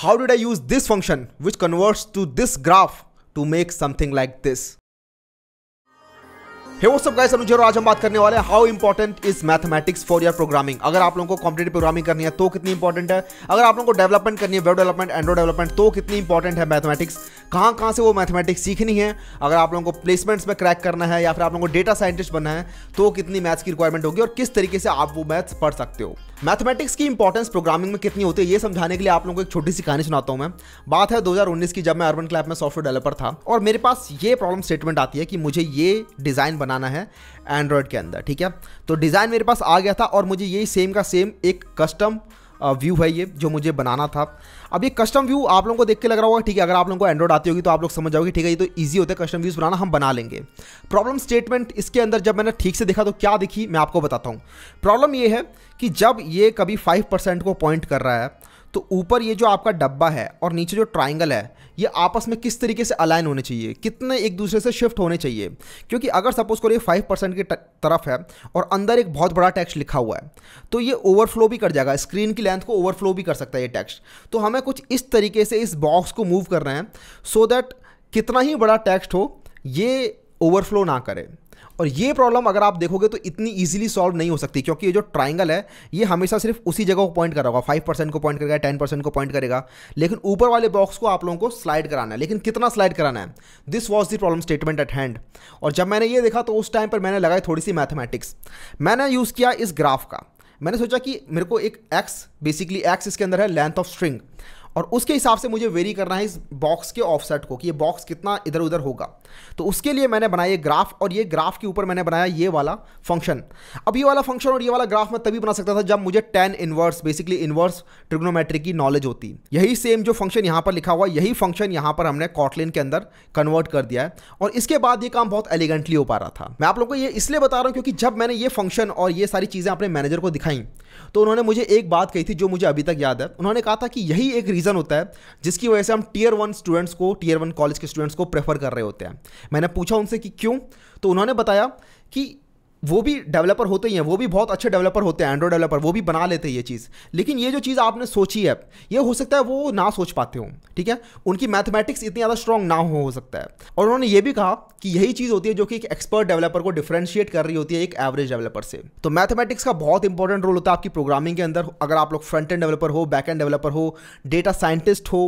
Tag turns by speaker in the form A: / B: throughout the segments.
A: how did I use this function which converts to this graph to make something like this. हे वो सब guys अनुज और आज हम बात करने वाले हैं how important is mathematics for your programming अगर आप लोगों को कॉम्पिटेटिव प्रोग्रामिंग करनी है तो कितनी इंपॉर्टेंट है अगर आप लोगों को डेवलपमेंट करनी है वेब डेवलपमेंट एंड्रो डेवलपमेंट तो कितनी इंपॉर्टेंट है मैथमेटिक्स कहाँ कहाँ से वो मैथमेटिक्स सीखनी है अगर आप लोगों को प्लेसमेंट्स में क्रैक करना है या फिर आप लोगों को डेटा साइंटिस्ट बनना है तो कितनी मैथ्स की रिक्वायरमेंट होगी और किस तरीके से आप वो मैथ्स पढ़ सकते हो मैथमेटिक्स की इंपॉर्टेंस प्रोग्रामिंग में कितनी होती है ये समझाने के लिए आप लोगों को एक छोटी सी कहानी सुनाता हूँ मैं बात है 2019 की जब मैं अर्बन क्लैब में सॉफ्टवेयर डेवलपर था और मेरे पास ये प्रॉब्लम स्टेटमेंट आती है कि मुझे ये डिज़ाइन बनाना है एंड्रॉयड के अंदर ठीक है तो डिज़ाइन मेरे पास आ गया था और मुझे यही सेम का सेम एक कस्टम व्यू है ये जो मुझे बनाना था अब ये कस्टम व्यू आप लोगों को देख के लग रहा होगा ठीक है अगर आप लोगों को एंड्रॉइड आती होगी तो आप लोग समझ जाओगे ठीक है ये तो ईजी होता है कस्टम व्यूज़ बनाना हम बना लेंगे प्रॉब्लम स्टेटमेंट इसके अंदर जब मैंने ठीक से देखा तो क्या दिखी मैं आपको बताता हूँ प्रॉब्लम ये है कि जब ये कभी फाइव को पॉइंट कर रहा है तो ऊपर ये जो आपका डब्बा है और नीचे जो ट्राइंगल है ये आपस में किस तरीके से अलाइन होने चाहिए कितने एक दूसरे से शिफ्ट होने चाहिए क्योंकि अगर सपोज ये फाइव परसेंट की तरफ है और अंदर एक बहुत बड़ा टैक्स लिखा हुआ है तो ये ओवरफ्लो भी कर जाएगा स्क्रीन की लेंथ को ओवरफ्लो भी कर सकता है ये टैक्स तो हमें कुछ इस तरीके से इस बॉक्स को मूव कर रहे हैं सो so दैट कितना ही बड़ा टैक्स्ट हो ये ओवरफ्लो ना करे और ये प्रॉब्लम अगर आप देखोगे तो इतनी इजीली सॉल्व नहीं हो सकती क्योंकि ये जो ट्राइंगल है ये हमेशा सिर्फ उसी जगह को पॉइंट करेगा होगा फाइव परसेंट को पॉइंट करेगा टेन परसेंट को पॉइंट करेगा लेकिन ऊपर वाले बॉक्स को आप लोगों को स्लाइड कराना है लेकिन कितना स्लाइड कराना है this was the problem statement at hand और जब मैंने ये देखा तो उस टाइम पर मैंने लगाई थोड़ी सी मैथमेटिक्स मैंने यूज़ किया इस ग्राफ का मैंने सोचा कि मेरे को एक एक्स बेसिकली एक्स इसके अंदर है लेंथ ऑफ स्ट्रिंग और उसके हिसाब से मुझे वेरी करना है इस बॉक्स के ऑफसेट को कि ये बॉक्स कितना इधर उधर होगा तो उसके लिए मैंने बनाया ये ग्राफ और ये ग्राफ के ऊपर मैंने बनाया ये वाला फंक्शन अब ये वाला फंक्शन और ये वाला ग्राफ मैं तभी बना सकता था जब मुझे tan inverse basically inverse trigonometry की नॉलेज होती यही सेम जो फंक्शन यहाँ पर लिखा हुआ यही फंक्शन यहाँ पर हमने कॉटलिन के अंदर कन्वर्ट कर दिया है और इसके बाद ये काम बहुत एलिगेंटली हो पा रहा था मैं आप लोग को ये इसलिए बता रहा हूँ क्योंकि जब मैंने ये फंक्शन और ये सारी चीज़ें अपने मैनेजर को दिखाई तो उन्होंने मुझे एक बात कही थी जो मुझे अभी तक याद है उन्होंने कहा था कि यही एक रीज़न रीज़न होता है जिसकी वजह से हम टीयर वन स्टूडेंट्स को टीयर वन कॉलेज के स्टूडेंट्स को प्रेफर कर रहे होते हैं मैंने पूछा उनसे कि क्यों तो उन्होंने बताया कि वो भी डेवलपर होते ही हैं वो भी बहुत अच्छे डेवलपर होते हैं एंड्रॉयड डेवलपर वो भी बना लेते हैं ये चीज़ लेकिन ये जो चीज़ आपने सोची है ये हो सकता है वो ना सोच पाते हो ठीक है उनकी मैथमेटिक्स इतनी ज़्यादा स्ट्रॉन्ग ना हो, हो सकता है और उन्होंने ये भी कहा कि यही चीज़ होती है जो कि एक एक्सपर्ट डेवलपर को डिफ्रेंशिएट कर रही होती है एक एवरेज डेवलपर से तो मैथमेटिक्स का बहुत इंपॉर्टेंट रोल होता है आपकी प्रोग्रामिंग के अंदर अगर आप लोग फ्रंट एंड डेवलपर हो बैक एंड डेवलपर हो डेटा साइंटिस्ट हो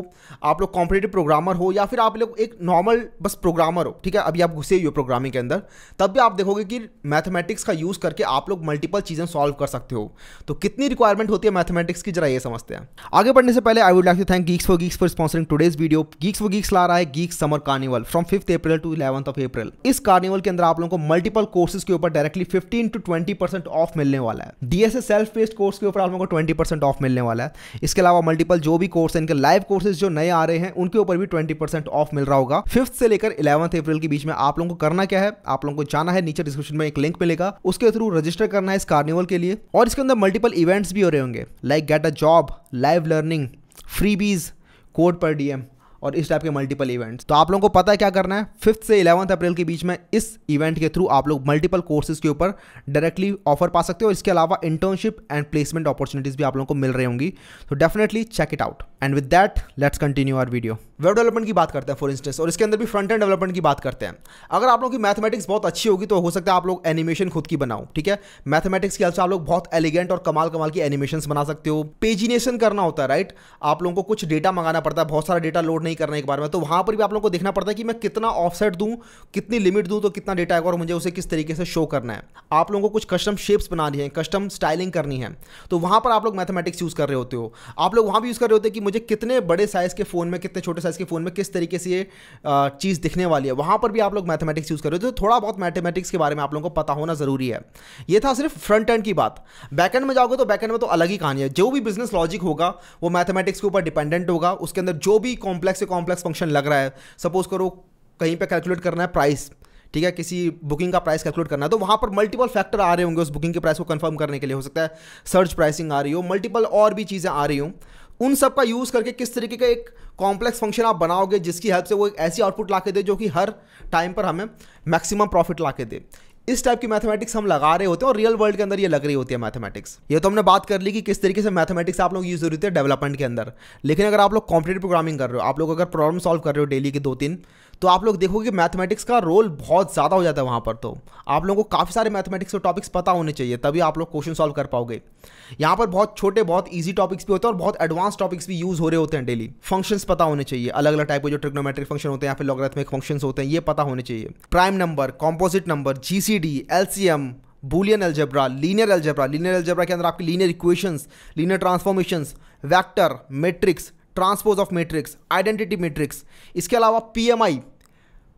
A: आप लोग कॉम्पिटेटिव प्रोग्रामर हो या फिर आप लोग एक नॉर्मल बस प्रोग्रामर हो ठीक है अभी आप घुसे ही हो प्रोग्रामिंग के अंदर तब भी आप देखोगे कि मैथमेटिक्स मैथमेटिक्स का यूज़ करके आप लोग मल्टीपल चीज़ें सॉल्व कर सकते हो तो कितनी रिक्वायरमेंट होती है मैथमेटिक्स की जरा ये समझते हैं आगे बढ़ने से पहले I would like to thank Geeks for Geeks for sponsoring today's video Geeks for Geeks ला रहा है Geeks summer carnival from fifth April to eleventh of April इस कार्निवल के अंदर आप लोगों को मल्टीपल कोर्सेज के ऊपर directly fifteen to twenty percent off मिलने वाला है डीएसए सेल्फ बेस्ड कोर्स के ऊपर आप लोगों को ट्वेंटी परसेंट ऑफ मिलने वाला है इसके अलावा मल्टीपल जो भी कोर्स है इनके लाइव कोर्सेज जो नए आ रहे हैं उनके ऊपर भी ट्वेंटी परसेंट ऑफ मिल रहा होगा फिफ्थ से लेकर इलेवंथ अप्रैल के बीच में आप लोगों को करना क्या है आप लोगों को जाना है नीचे डिस्क्रिप्शन में एक लिंक मिले मिलेगा उसके थ्रू रजिस्टर करना है इस कार्निवल के लिए और इसके अंदर मल्टीपल इवेंट्स भी हो रहे होंगे like get a job live learning freebies code पर डीएम और इस टाइप के मल्टीपल इवेंट्स तो आप लोगों को पता है क्या करना है फिफ्थ से इलेवंथ अप्रैल के बीच में इस इवेंट के थ्रू आप लोग मल्टीपल कोर्सेज के ऊपर डायरेक्टली ऑफर पा सकते हो और इसके अलावा इंटर्नशिप एंड प्लेसमेंट अपॉर्चुनिटीज भी आप लोगों को मिल रही होंगी तो definitely check it out and with that let's continue our video web development की बात करते हैं फॉर इंस्टेंस और इसके अंदर भी फ्रंट एंड डेवलपमेंट की बात करते हैं अगर आप लोगों की मैथमेटिक्स बहुत अच्छी होगी तो हो सकता है आप लोग एनिमेशन खुद की बनाओ ठीक है मैथमेटिक्स की हेल्प से आप लोग बहुत एलिगेंट और कमाल कमाल की एनिमेशन बना सकते हो पेजिनेशन करना होता है राइट आप लोगों को कुछ डेटा मंगाना पड़ता है बहुत सारा डेटा लोड नहीं नहीं करना एक बार में तो वहां पर भी आप लोगों को देखना पड़ता है कि मैं कितना ऑफसेट दूं कितनी लिमिट दूं तो कितना डेटा आएगा और मुझे उसे किस तरीके से शो करना है आप लोगों को कुछ कस्टम शेप्स बनानी है कस्टम स्टाइलिंग करनी है तो वहां पर आप लोग मैथमेटिक्स यूज़ कर रहे होते हो आप लोग वहां भी यूज़ कर रहे होते हैं कि मुझे कितने बड़े साइज़ के फ़ोन में कितने छोटे साइज़ के फ़ोन में किस तरीके से ये चीज़ दिखने वाली है वहां पर भी आप लोग मैथमेटिक्स यूज़ कर रहे होते हो तो थोड़ा बहुत मैथमेटिक्स के बारे में आप लोगों को पता होना ज़रूरी है यह था सिर्फ फ्रंट एंड की बात बैक एंड में जाओगे तो बैक एंड में तो अलग ही कहानी है जो भी बिजनेस लॉजिक होगा वो मैथमेटिक्स के ऊपर डिपेंडेंट होगा उसके अंदर जो भी कॉम्प्लेक्स से कॉम्प्लेक्स फंक्शन लग रहा है सपोज करो कहीं पे कैलकुलेट करना है प्राइस ठीक है किसी बुकिंग का प्राइस कैलकुलेट करना है तो वहाँ पर मल्टीपल फैक्टर आ रहे होंगे उस बुकिंग के प्राइस को कंफर्म करने के लिए हो सकता है सर्च प्राइसिंग आ रही हो मल्टीपल और भी चीज़ें आ रही हो उन सब का यूज़ करके किस तरीके का एक कॉम्प्लेक्स फंक्शन आप बनाओगे जिसकी हेल्प से वो एक ऐसी आउटपुट ला के दे जो कि हर टाइम पर हमें मैक्सिमम प्रॉफिट ला के दे इस टाइप की मैथमेटिक्स हम लगा रहे होते हैं और रियल वर्ल्ड के अंदर ये लग रही होती है मैथमेटिक्स ये तो हमने बात कर ली कि किस तरीके से मैथमेटिक्स आप लोग यूज हो रही है डेवलपमेंट के अंदर लेकिन अगर आप लोग कॉम्पिटेटिव प्रोग्रामिंग कर रहे हो आप लोग अगर प्रॉब्लम सॉल्व कर रहे हो डेली के दो तीन तो आप लोग देखोगे मैथमेटिक्स का रोल बहुत ज़्यादा हो जाता है वहाँ पर तो आप लोगों को काफ़ी सारे मैथमेटिक्स के टॉपिक्स पता होने चाहिए तभी आप लोग क्वेश्चन सॉल्व कर पाओगे यहाँ पर बहुत छोटे बहुत ईजी टॉपिक्स भी होते हैं और बहुत एडवांस टॉपिक्स भी यूज़ हो रहे होते हैं डेली फंक्शंस पता होने चाहिए अलग अलग टाइप के जो ट्रिग्नोमेट्रिक फंक्शन होते हैं या फिर लॉगरेथमिक फंक्शन होते हैं ये पता होने चाहिए prime number composite number G C D L C M Boolean algebra linear algebra linear algebra के अंदर आपके linear equations linear transformations vector matrix transpose of matrix identity matrix इसके अलावा PMI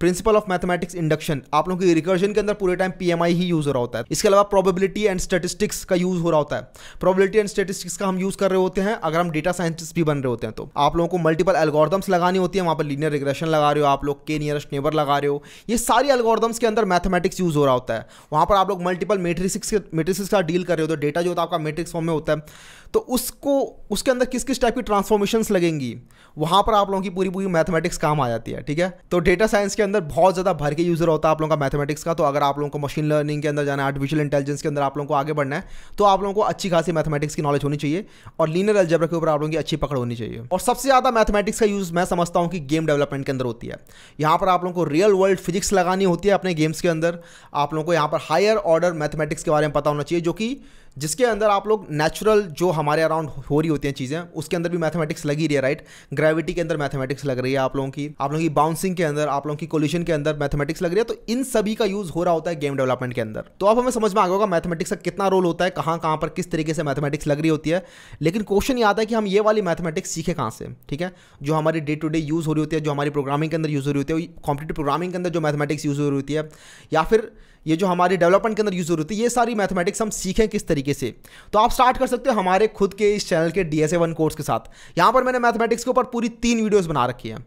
A: principle of mathematics induction आप लोगों की recursion के अंदर पूरे टाइम पीएमआई ही यूज हो रहा होता है इसके अलावा प्रोबेबिलिटी एंड स्टेटिस्टिक्स का यूज हो रहा होता है प्रोबेबिलिटी एंड स्टेटिस्टिक्स का हम यूज कर रहे होते हैं अगर हम डेटा साइंटिस्ट भी बन रहे होते हैं तो आप लोगों को मल्टीपल एल्गोरिदम्स लगानी होती है वहां पर लीनियर रिग्रेशन लगा रहे हो आप लोग के नियरस्ट नेबर लगा रहे हो ये सारी एल्गोरिदम्स के अंदर मैथमेटिक्स यूज हो रहा होता है वहां पर आप लोग मल्टीपल मेट्रिक्स मेट्रिक्स का डील कर रहे हो तो डेटा जो होता तो है आपका मेट्रिक्स फॉर्म में होता है तो उसको उसके अंदर किस किस टाइप की ट्रांसफॉर्मेशंस लगेंगी वहाँ पर आप लोगों की पूरी पूरी मैथमेटिक्स काम आ जाती है ठीक है तो डेटा साइंस के अंदर बहुत ज़्यादा भर के यूज़र होता है आप लोगों का मैथमेटिक्स का तो अगर आप लोगों को मशीन लर्निंग के अंदर जाना है आर्टिफिशियल इंटेलिजेंस के अंदर आप लोगों को आगे बढ़ना है तो आप लोगों को अच्छी खासी मैथमेटिक्स की नॉलेज होनी चाहिए और लीनर एल्जेब्रा के ऊपर आप लोगों की अच्छी पकड़ होनी चाहिए और सबसे ज़्यादा मैथमेटिक्स का यूज़ मैं समझता हूँ कि गेम डेवलपमेंट के अंदर होती है यहाँ पर आप लोगों को रियल वर्ल्ड फिजिक्स लगानी होती है अपने गेम्स के अंदर आप लोगों को यहाँ पर हायर ऑर्डर मैथमेटिक्स के बारे में पता होना चाहिए जो कि जिसके अंदर आप लोग नेचुरल जो हमारे अराउंड हो रही होती हैं चीज़ें उसके अंदर भी मैथमेटिक्स लगी रही है राइट ग्रेविटी के अंदर मैथमेटिक्स लग रही है आप लोगों की आप लोगों की बाउंसिंग के अंदर आप लोगों की कोल्यूशन के अंदर मैथमेटिक्स लग रही है तो इन सभी का यूज़ हो रहा होता है गेम डेवलपमेंट के अंदर तो अब हमें समझ में आ होगा मैथमेटिक्स का कितना रोल होता है कहाँ कहाँ पर किस तरीके से मैथमेटिक्स लग रही होती है लेकिन क्वेश्चन ये आता है कि हम ये वाली मैथमेटिक्स सीखे कहाँ से ठीक है जो हमारी डे टू डे यूज़ हो रही होती है जो हमारी प्रोग्रामिंग के अंदर यूज़ हो रही होती है कॉम्पिटेटिव प्रोग्रामिंग के अंदर जो मैथमेटिक्स यूज़ हो रही होती है या फिर ये जो हमारे डेवलपमेंट के अंदर यूज़ होती है ये सारी मैथमेटिक्स हम सीखें किस तरीके से तो आप स्टार्ट कर सकते हो हमारे खुद के इस चैनल के D S A one course के साथ यहाँ पर मैंने मैथमेटिक्स के ऊपर पूरी तीन वीडियोज़ बना रखी है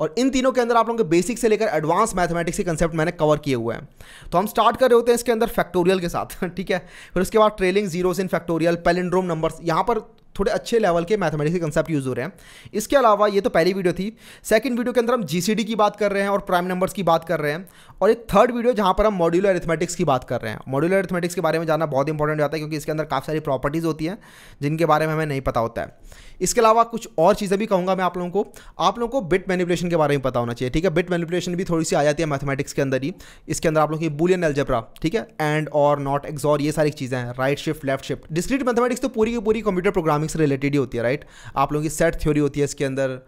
A: और इन तीनों के अंदर आप लोगों के बेसिक से लेकर एडवांस मैथमेटिक्स के कंसेप्ट मैंने कवर किए हुए हैं तो हम स्टार्ट कर रहे होते हैं इसके अंदर फैक्टोरियल के साथ ठीक है फिर उसके बाद trailing zeros in factorial palindrome numbers यहाँ पर थोड़े अच्छे लेवल के मैथमेटिक्स के कंसेप्ट यूज़ हो रहे हैं इसके अलावा ये तो पहली वीडियो थी सेकंड वीडियो के अंदर हम जीसीडी की बात कर रहे हैं और प्राइम नंबर्स की बात कर रहे हैं और एक थर्ड वीडियो जहाँ पर हम मॉड्यूल एथमेटिक्स की बात कर रहे हैं मॉड्यूल एथमेटिक्स के बारे में जानना बहुत इंपॉर्टेंट होता है क्योंकि इसके अंदर काफ़ी सारी प्रॉपर्टीज़ होती हैं जिनके बारे में हमें नहीं पता होता है इसके अलावा कुछ और चीज़ें भी कहूँगा मैं आप लोगों को आप लोगों को बिट मैनिपुलेशन के बारे में पता होना चाहिए ठीक है बिट मैनिपुलेशन भी थोड़ी सी आ जाती है मैथमेटिक्स के अंदर ही इसके अंदर आप लोगों की बुलियन एल्जेब्रा ठीक है एंड और नॉट एक्सॉर ये सारी चीज़ें हैं right shift left shift discrete mathematics तो पूरी की पूरी कंप्यूटर प्रोग्रामिंग से रिलेटेड ही होती है राइट आप लोगों की सेट थ्योरी होती है इसके अंदर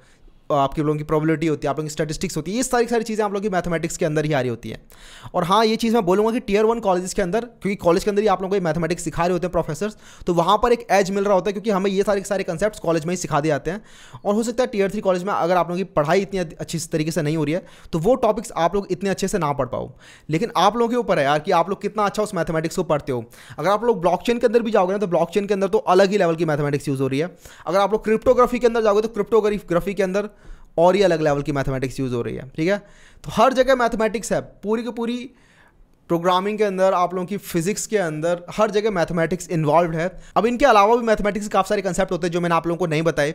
A: आपके लोगों की प्रॉबिलिटी होती है आप लोगों की स्टैटिस्टिक्स होती है ये सारी सारी चीज़ें आप लोगों की मैथमेटिक्स के अंदर ही आ रही होती है और हाँ ये चीज़ मैं बोलूँगा कि टीयर वन कॉलेज के अंदर क्योंकि कॉलेज के अंदर ही आप लोगों को मैथमेटिक्स सिखा रहे होते हैं प्रोफेसर तो वहाँ पर एक एज मिल रहा होता है क्योंकि हमें ये सारे सारे कंसेप्ट कॉलेज में ही सिखा दिए जाते हैं और हो सकता है टीयर थ्री कॉलेज में अगर आप लोगों की पढ़ाई इतनी अच्छी तरीके से नहीं हो रही है तो वो टॉपिक्स आप लोग इतने अच्छे से ना पढ़ पाओ लेकिन आप लोगों के ऊपर है यार कि आप लोग कितना अच्छा उस मैथमेटिक्स को पढ़ते हो अगर आप लोग ब्लॉकचेन के अंदर भी जाओगे ना तो ब्लॉकचेन के अंदर तो अलग ही लेवल की मैथमेटिक्स यूज़ हो रही है अगर आप लोग क्रिप्टोग्राफी के अंदर जाओगे तो क्रिप्टोग्राफी के अंदर और ही अलग लेवल की मैथमेटिक्स यूज़ हो रही है ठीक है तो हर जगह मैथमेटिक्स है पूरी की पूरी प्रोग्रामिंग के अंदर आप लोगों की फिजिक्स के अंदर हर जगह मैथमेटिक्स इन्वॉल्व है अब इनके अलावा भी मैथमेटिक्स के काफ़ी सारे कंसेप्ट होते हैं जो मैंने आप लोगों को नहीं बताए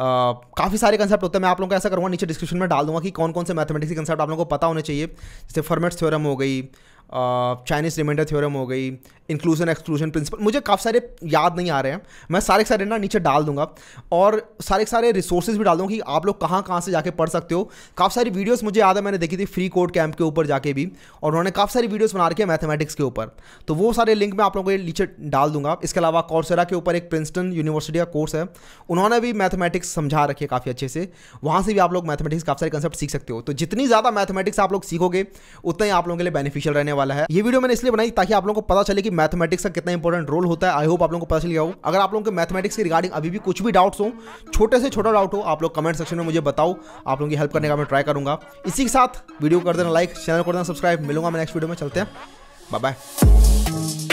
A: काफ़ी सारे कंसेप्ट होते हैं मैं आप लोगों को ऐसा करूँगा नीचे डिस्क्रिप्शन में डाल दूंगा कि कौन कौन से मैथमेटिक्स के कंसेप्ट आप लोगों को पता होने चाहिए जैसे फर्मेट्स थ्योरम हो गई चाइनीज़ रिमाइंडर थ्योरम हो गई इंक्लूजन एक्सक्लूजन प्रिंसिपल मुझे काफ़ी सारे याद नहीं आ रहे हैं मैं सारे सारे ना नीचे डाल दूंगा और सारे सारे रिसोर्सेज भी डाल दूँगा कि आप लोग कहाँ कहाँ से जाके पढ़ सकते हो काफ़ी सारी वीडियोस मुझे याद है मैंने देखी थी फ्री कोड कैंप के ऊपर जाके भी और उन्होंने काफ़ी सारी वीडियोज़ बना रखी है मैथमेटिक्स के ऊपर तो वो सारे लिंक मैं आप लोगों को नीचे डाल दूंगा इसके अलावा कौरसरा के ऊपर एक प्रिंसटन यूनिवर्सिटी का कोर्स है उन्होंने भी मैथमेटिक्स समझा रखी है काफ़ी अच्छे से वहाँ से भी आप लोग मैथमेटिक्स काफ़ी सारे कंसेप्ट सीख सकते हो तो जितनी ज़्यादा मैथमेटिक्स आप लोग सीखोगे उतना ही आप लोगों के लिए बेनिफिशियल रहने वाला वाला है ये वीडियो मैंने इसलिए बनाई ताकि आप लोगों को पता चले कि मैथमेटिक्स का कितना इंपॉर्टेंट रोल होता है आई होप आप लोगों को पता चल गया हो अगर आप लोगों के मैथमेटिक्स की रिगार्डिंग अभी भी कुछ भी डाउट्स हो छोटे से छोटा डाउट हो आप लोग कमेंट सेक्शन में मुझे बताओ आप लोगों की हेल्प करने का मैं ट्राई करूंगा इसी के साथ वीडियो कर देना लाइक चैनल कर देना सब्सक्राइब मिलूंगा मैं नेक्स्ट वीडियो में चलते हैं बाय बाय